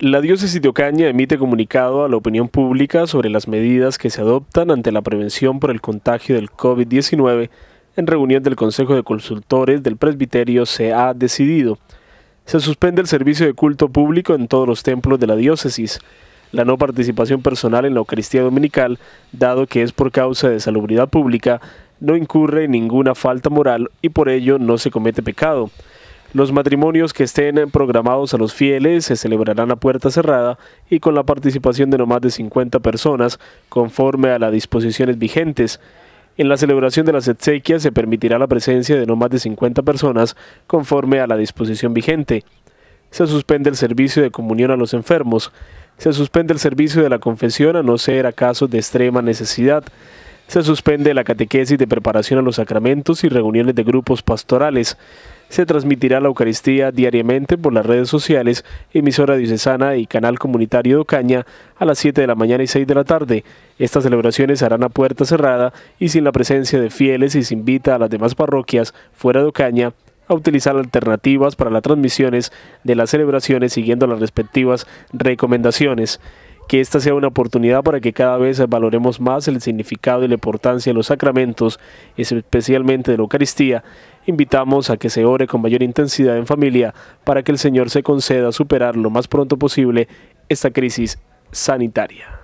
La diócesis de Ocaña emite comunicado a la opinión pública sobre las medidas que se adoptan ante la prevención por el contagio del COVID-19 en reunión del Consejo de Consultores del Presbiterio se ha decidido. Se suspende el servicio de culto público en todos los templos de la diócesis, la no participación personal en la Eucaristía Dominical, dado que es por causa de salubridad pública, no incurre en ninguna falta moral y por ello no se comete pecado. Los matrimonios que estén programados a los fieles se celebrarán a puerta cerrada y con la participación de no más de 50 personas, conforme a las disposiciones vigentes. En la celebración de las exequias se permitirá la presencia de no más de 50 personas, conforme a la disposición vigente. Se suspende el servicio de comunión a los enfermos. Se suspende el servicio de la confesión a no ser a casos de extrema necesidad. Se suspende la catequesis de preparación a los sacramentos y reuniones de grupos pastorales. Se transmitirá la Eucaristía diariamente por las redes sociales, emisora diocesana y canal comunitario de Ocaña a las 7 de la mañana y 6 de la tarde. Estas celebraciones harán a puerta cerrada y sin la presencia de fieles y se invita a las demás parroquias fuera de Ocaña a utilizar alternativas para las transmisiones de las celebraciones siguiendo las respectivas recomendaciones que esta sea una oportunidad para que cada vez valoremos más el significado y la importancia de los sacramentos, especialmente de la Eucaristía, invitamos a que se ore con mayor intensidad en familia para que el Señor se conceda superar lo más pronto posible esta crisis sanitaria.